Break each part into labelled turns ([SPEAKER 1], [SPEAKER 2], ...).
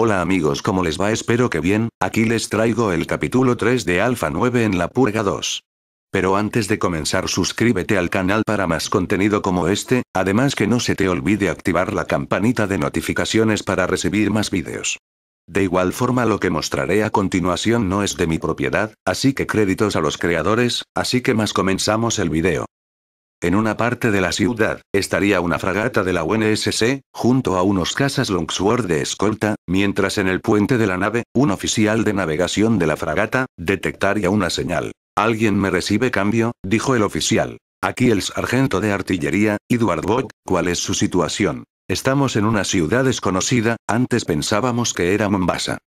[SPEAKER 1] Hola amigos, ¿cómo les va? Espero que bien, aquí les traigo el capítulo 3 de Alfa 9 en la Purga 2. Pero antes de comenzar suscríbete al canal para más contenido como este, además que no se te olvide activar la campanita de notificaciones para recibir más vídeos. De igual forma lo que mostraré a continuación no es de mi propiedad, así que créditos a los creadores, así que más comenzamos el video. En una parte de la ciudad, estaría una fragata de la UNSC, junto a unos casas Longsword de escolta, mientras en el puente de la nave, un oficial de navegación de la fragata, detectaría una señal. Alguien me recibe cambio, dijo el oficial. Aquí el sargento de artillería, Edward Boyd. ¿cuál es su situación? Estamos en una ciudad desconocida, antes pensábamos que era Mombasa.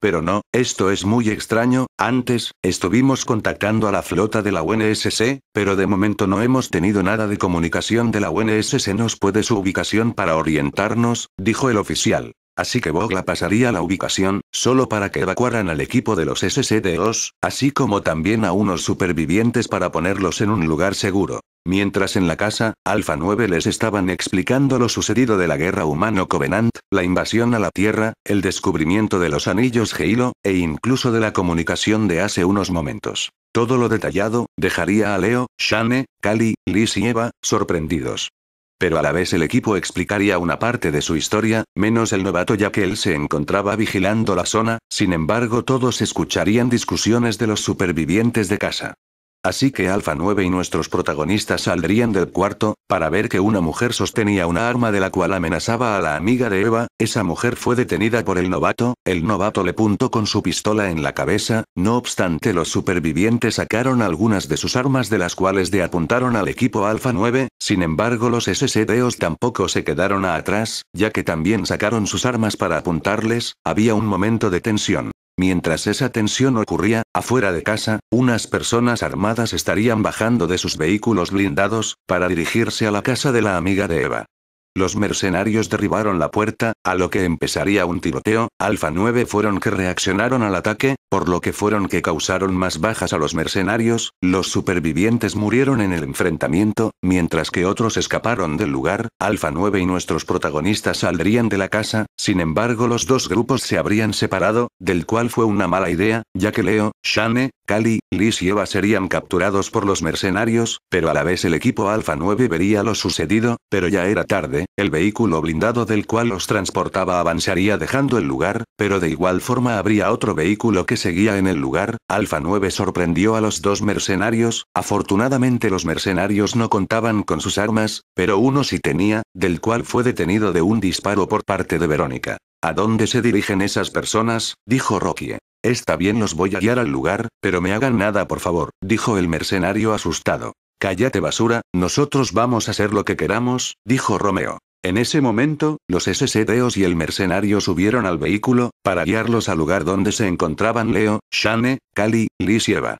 [SPEAKER 1] Pero no, esto es muy extraño, antes, estuvimos contactando a la flota de la UNSC, pero de momento no hemos tenido nada de comunicación de la UNSC nos puede su ubicación para orientarnos, dijo el oficial. Así que Bogla pasaría la ubicación, solo para que evacuaran al equipo de los SCDOs, así como también a unos supervivientes para ponerlos en un lugar seguro. Mientras en la casa, Alfa 9 les estaban explicando lo sucedido de la guerra humano-covenant, la invasión a la Tierra, el descubrimiento de los anillos Geilo, e incluso de la comunicación de hace unos momentos. Todo lo detallado, dejaría a Leo, Shane, Cali, Liz y Eva, sorprendidos. Pero a la vez el equipo explicaría una parte de su historia, menos el novato ya que él se encontraba vigilando la zona, sin embargo todos escucharían discusiones de los supervivientes de casa. Así que Alfa 9 y nuestros protagonistas saldrían del cuarto, para ver que una mujer sostenía una arma de la cual amenazaba a la amiga de Eva, esa mujer fue detenida por el novato, el novato le puntó con su pistola en la cabeza, no obstante los supervivientes sacaron algunas de sus armas de las cuales de apuntaron al equipo Alfa 9, sin embargo los SSDOs tampoco se quedaron atrás, ya que también sacaron sus armas para apuntarles, había un momento de tensión. Mientras esa tensión ocurría, afuera de casa, unas personas armadas estarían bajando de sus vehículos blindados, para dirigirse a la casa de la amiga de Eva. Los mercenarios derribaron la puerta, a lo que empezaría un tiroteo, Alfa 9 fueron que reaccionaron al ataque, por lo que fueron que causaron más bajas a los mercenarios, los supervivientes murieron en el enfrentamiento, mientras que otros escaparon del lugar, Alfa 9 y nuestros protagonistas saldrían de la casa, sin embargo los dos grupos se habrían separado, del cual fue una mala idea, ya que Leo, Shane, Kali, Liz y Eva serían capturados por los mercenarios, pero a la vez el equipo Alfa 9 vería lo sucedido, pero ya era tarde el vehículo blindado del cual los transportaba avanzaría dejando el lugar, pero de igual forma habría otro vehículo que seguía en el lugar. Alfa 9 sorprendió a los dos mercenarios, afortunadamente los mercenarios no contaban con sus armas, pero uno sí tenía, del cual fue detenido de un disparo por parte de Verónica. ¿A dónde se dirigen esas personas? dijo Rocky. Está bien, los voy a guiar al lugar, pero me hagan nada por favor, dijo el mercenario asustado. Cállate basura, nosotros vamos a hacer lo que queramos, dijo Romeo. En ese momento, los SSDOs y el mercenario subieron al vehículo, para guiarlos al lugar donde se encontraban Leo, Shane, Cali Liz y Eva.